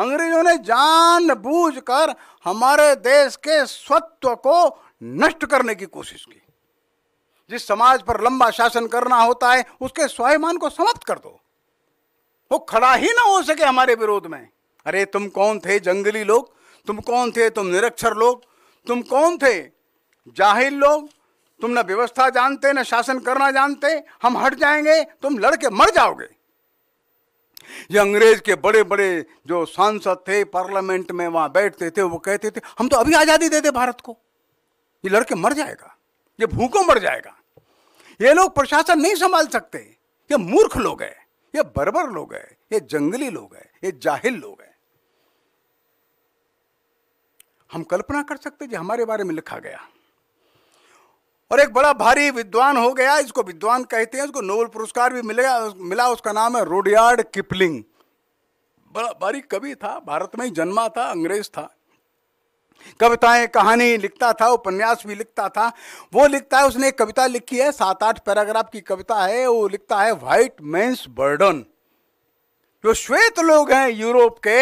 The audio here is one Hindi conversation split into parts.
अंग्रेजों ने जानबूझकर हमारे देश के स्वत्व को नष्ट करने की कोशिश की जिस समाज पर लंबा शासन करना होता है उसके स्वाभिमान को समाप्त कर दो वो खड़ा ही ना हो सके हमारे विरोध में अरे तुम कौन थे जंगली लोग तुम कौन थे तुम निरक्षर लोग तुम कौन थे जाहिल लोग तुम न व्यवस्था जानते न शासन करना जानते हम हट जाएंगे तुम लड़के मर जाओगे ये अंग्रेज के बड़े बड़े जो सांसद थे पार्लियामेंट में वहां बैठते थे वो कहते थे हम तो अभी आज़ादी दे दे भारत को ये लड़के मर जाएगा ये भूखों मर जाएगा ये लोग प्रशासन नहीं संभाल सकते ये मूर्ख लोग हैं ये बर्बर लोग हैं ये जंगली लोग हैं ये जाहिल लोग हैं हम कल्पना कर सकते जो हमारे बारे में लिखा गया और एक बड़ा भारी विद्वान हो गया इसको विद्वान कहते हैं उसको नोबल पुरस्कार भी मिलेगा मिला उसका नाम है रोडियार्ड किपलिंग बड़ा भारी कवि था भारत में ही जन्मा था अंग्रेज था कविताएं कहानी लिखता था उपन्यास भी लिखता था वो लिखता है उसने एक कविता लिखी है सात आठ पैराग्राफ की कविता है वो लिखता है व्हाइट मैंस बर्डन जो श्वेत लोग हैं यूरोप के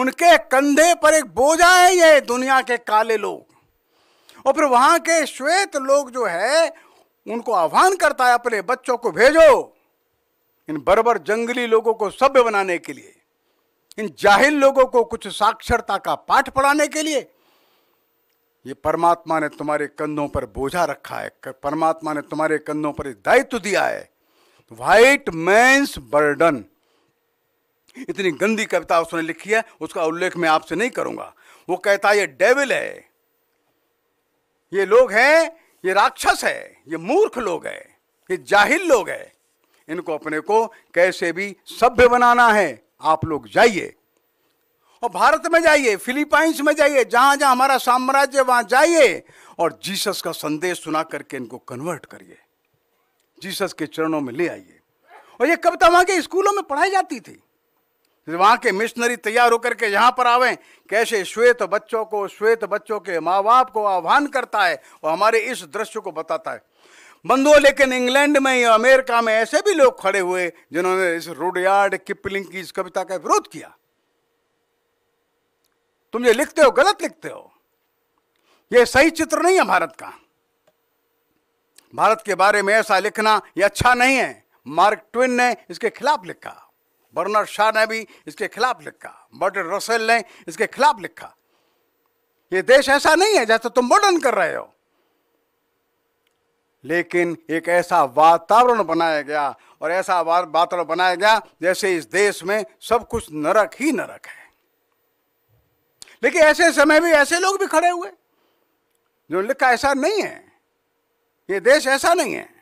उनके कंधे पर एक बोझा है ये दुनिया के काले लोग और फिर वहां के श्वेत लोग जो है उनको आह्वान करता है अपने बच्चों को भेजो इन बरबर जंगली लोगों को सभ्य बनाने के लिए इन जाहिल लोगों को कुछ साक्षरता का पाठ पढ़ाने के लिए ये परमात्मा ने तुम्हारे कंधों पर बोझा रखा है परमात्मा ने तुम्हारे कंधों पर दायित्व दिया है व्हाइट मैंस बर्डन इतनी गंदी कविता उसने लिखी है उसका उल्लेख मैं आपसे नहीं करूंगा वो कहता है ये डेविल है ये लोग हैं ये राक्षस है ये मूर्ख लोग है ये जाहिल लोग है इनको अपने को कैसे भी सभ्य बनाना है आप लोग जाइए और भारत में जाइए फिलीपाइंस में जाइए जहां जहां हमारा साम्राज्य वहां जाइए और जीसस का संदेश सुना करके इनको कन्वर्ट करिए जीसस के चरणों में ले आइए और ये कविता वहां के स्कूलों में पढ़ाई जाती थी वहाँ के मिशनरी तैयार होकर के यहाँ पर आवे कैसे श्वेत बच्चों को श्वेत बच्चों के माँ बाप को आह्वान करता है और हमारे इस दृश्य को बताता है बंधुओं लेकिन इंग्लैंड में या अमेरिका में ऐसे भी लोग खड़े हुए जिन्होंने इस रोडयार्ड किपलिंग की इस कविता का विरोध किया तुम ये लिखते हो गलत लिखते हो ये सही चित्र नहीं है भारत का भारत के बारे में ऐसा लिखना यह अच्छा नहीं है मार्क ट्विन ने इसके खिलाफ लिखा बर्नर शाह ने भी इसके खिलाफ लिखा मर्डर रसेल ने इसके खिलाफ लिखा ये देश ऐसा नहीं है जैसे तुम मॉडर्न कर रहे हो लेकिन एक ऐसा वातावरण बनाया गया और ऐसा वातावरण बनाया गया जैसे इस देश में सब कुछ नरक ही नरक है लेकिन ऐसे समय भी ऐसे लोग भी खड़े हुए जो लिखा ऐसा नहीं है ये देश ऐसा नहीं है